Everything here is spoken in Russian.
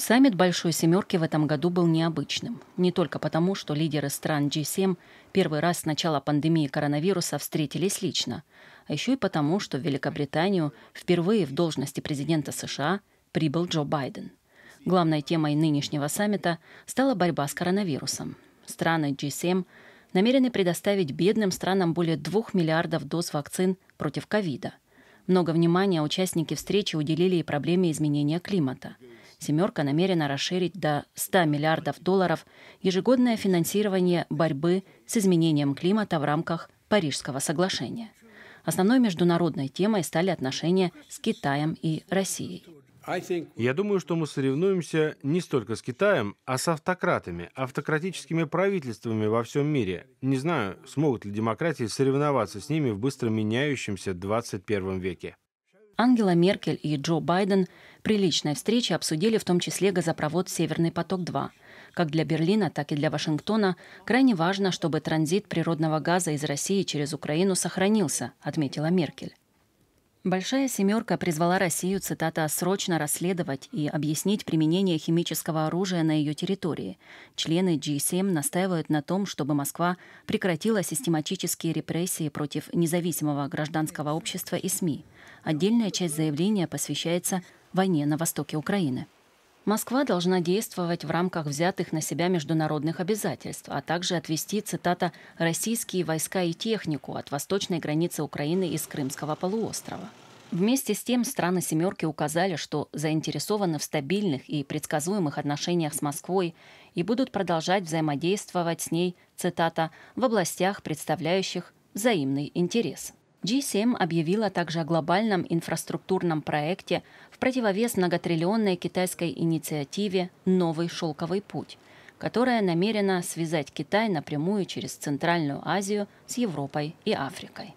Саммит Большой Семерки в этом году был необычным. Не только потому, что лидеры стран G7 первый раз с начала пандемии коронавируса встретились лично, а еще и потому, что в Великобританию впервые в должности президента США прибыл Джо Байден. Главной темой нынешнего саммита стала борьба с коронавирусом. Страны G7 намерены предоставить бедным странам более 2 миллиардов доз вакцин против ковида. Много внимания участники встречи уделили и проблеме изменения климата – «семерка» намерена расширить до 100 миллиардов долларов ежегодное финансирование борьбы с изменением климата в рамках Парижского соглашения. Основной международной темой стали отношения с Китаем и Россией. Я думаю, что мы соревнуемся не столько с Китаем, а с автократами, автократическими правительствами во всем мире. Не знаю, смогут ли демократии соревноваться с ними в быстро меняющемся 21 веке. Ангела Меркель и Джо Байден при личной встрече обсудили в том числе газопровод «Северный поток-2». Как для Берлина, так и для Вашингтона крайне важно, чтобы транзит природного газа из России через Украину сохранился, отметила Меркель. Большая семерка призвала Россию, цитата, «срочно расследовать и объяснить применение химического оружия на ее территории». Члены G7 настаивают на том, чтобы Москва прекратила систематические репрессии против независимого гражданского общества и СМИ. Отдельная часть заявления посвящается войне на востоке Украины. Москва должна действовать в рамках взятых на себя международных обязательств, а также отвести, цитата, «российские войска и технику от восточной границы Украины из Крымского полуострова». Вместе с тем страны «семерки» указали, что заинтересованы в стабильных и предсказуемых отношениях с Москвой и будут продолжать взаимодействовать с ней, цитата, «в областях, представляющих взаимный интерес». G7 объявила также о глобальном инфраструктурном проекте в противовес многотриллионной китайской инициативе «Новый шелковый путь», которая намерена связать Китай напрямую через Центральную Азию с Европой и Африкой.